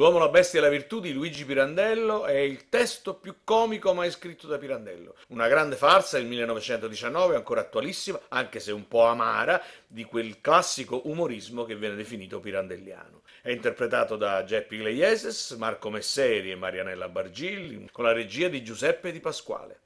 L'uomo, la bestia e la virtù di Luigi Pirandello è il testo più comico mai scritto da Pirandello. Una grande farsa del 1919, ancora attualissima, anche se un po' amara, di quel classico umorismo che viene definito pirandelliano. È interpretato da Geppi Gleieses, Marco Messeri e Marianella Bargilli, con la regia di Giuseppe Di Pasquale.